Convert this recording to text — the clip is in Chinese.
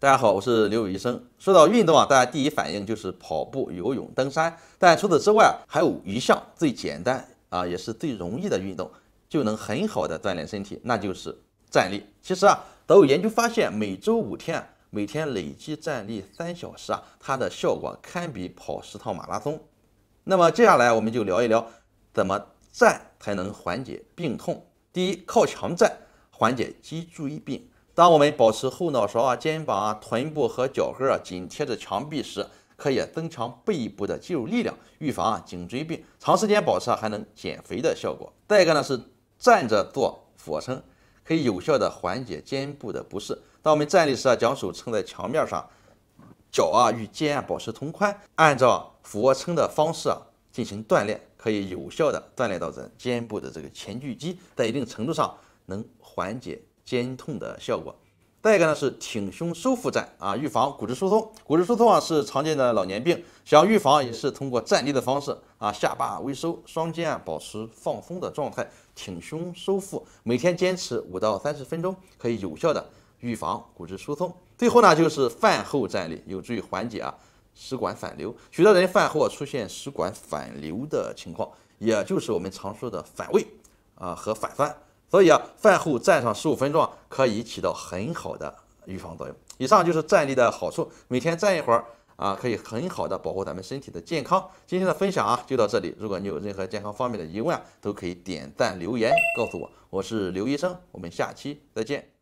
大家好，我是刘伟医生。说到运动啊，大家第一反应就是跑步、游泳、登山。但除此之外，还有一项最简单啊，也是最容易的运动，就能很好的锻炼身体，那就是站立。其实啊，早有研究发现，每周五天，每天累计站立三小时啊，它的效果堪比跑十套马拉松。那么接下来我们就聊一聊，怎么站才能缓解病痛。第一，靠墙站，缓解脊柱疾病。当我们保持后脑勺啊、肩膀啊、臀部和脚跟啊紧贴着墙壁时，可以增强背部的肌肉力量，预防啊颈椎病。长时间保持啊、还能减肥的效果。再一个呢是站着做俯卧撑，可以有效的缓解肩部的不适。当我们站立时啊，将手撑在墙面儿上，脚啊与肩啊保持同宽，按照俯卧撑的方式啊进行锻炼，可以有效的锻炼到咱肩部的这个前锯肌，在一定程度上能缓解。肩痛的效果。再一个呢是挺胸收腹站啊，预防骨质疏松。骨质疏松啊是常见的老年病，想预防也是通过站立的方式啊，下巴微收，双肩啊保持放松的状态，挺胸收腹，每天坚持五到三十分钟，可以有效的预防骨质疏松。最后呢就是饭后站立，有助于缓解啊食管反流。许多人饭后出现食管反流的情况，也就是我们常说的反胃啊和反酸。所以啊，饭后站上十五分钟可以起到很好的预防作用。以上就是站立的好处，每天站一会儿啊，可以很好的保护咱们身体的健康。今天的分享啊就到这里，如果你有任何健康方面的疑问，都可以点赞留言告诉我。我是刘医生，我们下期再见。